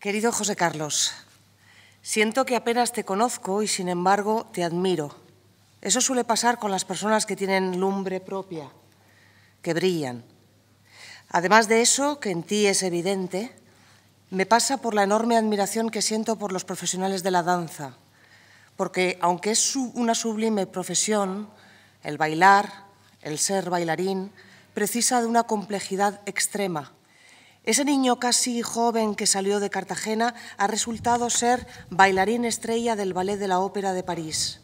Querido José Carlos, siento que apenas te conozco y sin embargo te admiro. Eso suele pasar con las personas que tienen lumbre propia, que brillan. Además de eso, que en ti es evidente, me pasa por la enorme admiración que siento por los profesionales de la danza, porque aunque es una sublime profesión, el bailar, el ser bailarín, precisa de una complejidad extrema ese niño casi joven que salió de Cartagena ha resultado ser bailarín estrella del Ballet de la Ópera de París.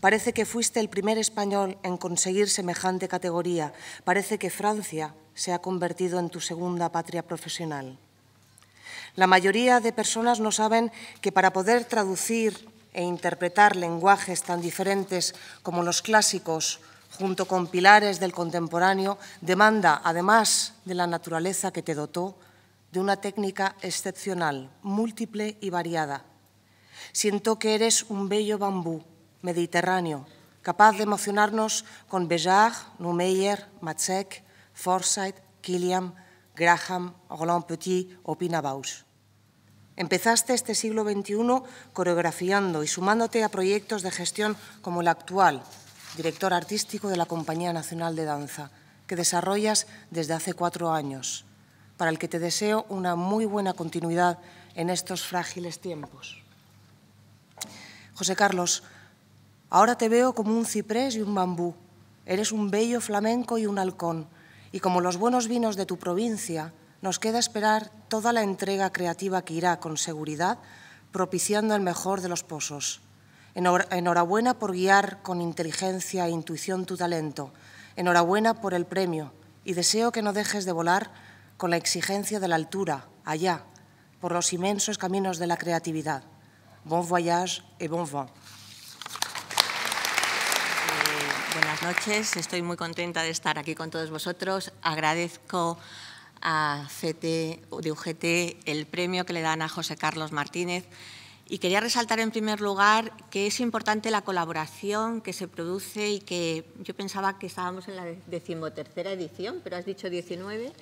Parece que fuiste el primer español en conseguir semejante categoría. Parece que Francia se ha convertido en tu segunda patria profesional. La mayoría de personas no saben que para poder traducir e interpretar lenguajes tan diferentes como los clásicos junto con pilares del contemporáneo, demanda, además de la naturaleza que te dotó, de una técnica excepcional, múltiple y variada. Siento que eres un bello bambú mediterráneo, capaz de emocionarnos con Béjar, Numeyer, Matzek, Forsyth, Killiam, Graham, Roland Petit o Pina Empezaste este siglo XXI coreografiando y sumándote a proyectos de gestión como el actual, director artístico de la Compañía Nacional de Danza, que desarrollas desde hace cuatro años, para el que te deseo una muy buena continuidad en estos frágiles tiempos. José Carlos, ahora te veo como un ciprés y un bambú. Eres un bello flamenco y un halcón. Y como los buenos vinos de tu provincia, nos queda esperar toda la entrega creativa que irá con seguridad propiciando el mejor de los pozos. Enhorabuena por guiar con inteligencia e intuición tu talento. Enhorabuena por el premio y deseo que no dejes de volar con la exigencia de la altura, allá, por los inmensos caminos de la creatividad. Bon voyage y bon vent. Eh, buenas noches, estoy muy contenta de estar aquí con todos vosotros. Agradezco a CT, de UGT el premio que le dan a José Carlos Martínez y quería resaltar en primer lugar que es importante la colaboración que se produce y que yo pensaba que estábamos en la decimotercera edición, pero has dicho 19.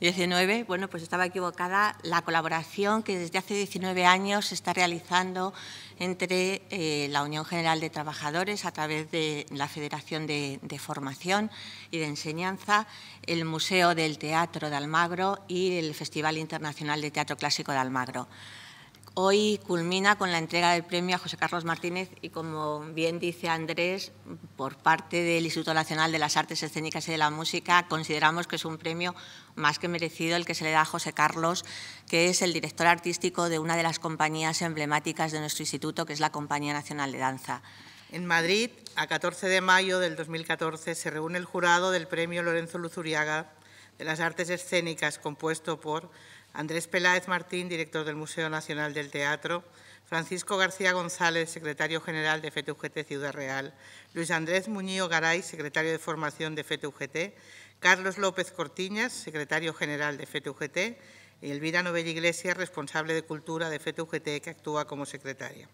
19, bueno, pues estaba equivocada. La colaboración que desde hace 19 años se está realizando entre eh, la Unión General de Trabajadores a través de la Federación de Formación y de Enseñanza, el Museo del Teatro de Almagro y el Festival Internacional de Teatro Clásico de Almagro. Hoy culmina con la entrega del premio a José Carlos Martínez y, como bien dice Andrés, por parte del Instituto Nacional de las Artes Escénicas y de la Música, consideramos que es un premio más que merecido el que se le da a José Carlos, que es el director artístico de una de las compañías emblemáticas de nuestro instituto, que es la Compañía Nacional de Danza. En Madrid, a 14 de mayo del 2014, se reúne el jurado del premio Lorenzo Luzuriaga de las Artes Escénicas, compuesto por Andrés Peláez Martín, director del Museo Nacional del Teatro, Francisco García González, secretario general de FETUGT Ciudad Real, Luis Andrés Muñoz Garay, secretario de Formación de FETUGT, Carlos López Cortiñas, secretario general de FETUGT, y Elvira Novell Iglesias, responsable de Cultura de FETUGT, que actúa como secretaria.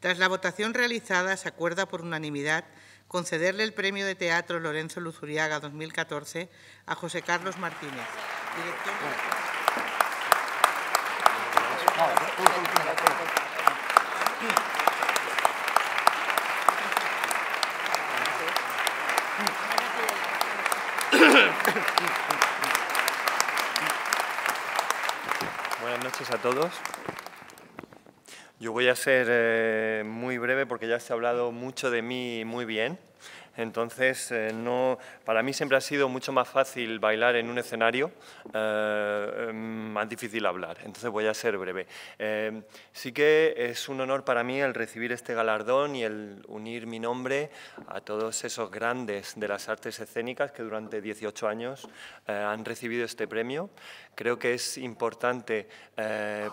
Tras la votación realizada, se acuerda por unanimidad concederle el Premio de Teatro Lorenzo Luzuriaga 2014 a José Carlos Martínez, director Buenas noches a todos. Yo voy a ser eh, muy breve porque ya se ha hablado mucho de mí muy bien. Entonces, eh, no, para mí siempre ha sido mucho más fácil bailar en un escenario, eh, mm, más difícil hablar. Entonces voy a ser breve. Eh, sí que es un honor para mí el recibir este galardón y el unir mi nombre a todos esos grandes de las artes escénicas que durante 18 años han recibido este premio. Creo que es importante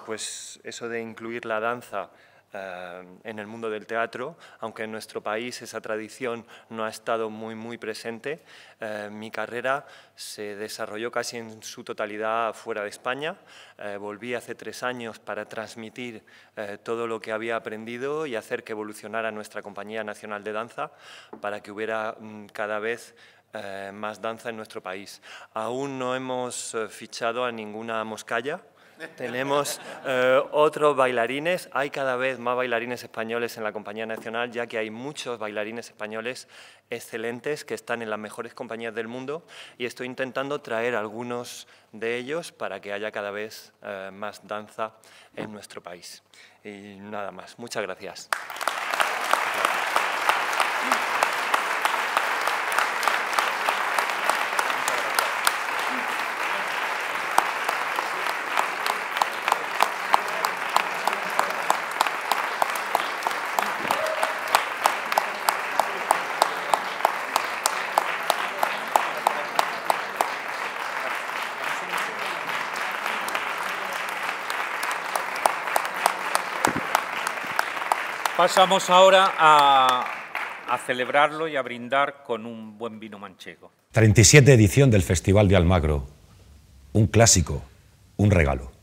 pues, eso de incluir la danza eh, en el mundo del teatro, aunque en nuestro país esa tradición no ha estado muy, muy presente. Eh, mi carrera se desarrolló casi en su totalidad fuera de España. Eh, volví hace tres años para transmitir todo lo que había aprendido y hacer que evolucionara nuestra Compañía Nacional de Danza para que hubiera mm, cada vez más danza en nuestro país. Aún no hemos fichado a ninguna moscalla, tenemos eh, otros bailarines. Hay cada vez más bailarines españoles en la Compañía Nacional, ya que hay muchos bailarines españoles excelentes que están en las mejores compañías del mundo y estoy intentando traer algunos de ellos para que haya cada vez eh, más danza en nuestro país. Y nada más. Muchas gracias. Pasamos ahora a, celebrarlo y a brindar con un buen vino manchego. 37 edición del Festival de Almagro. Un clásico, un regalo.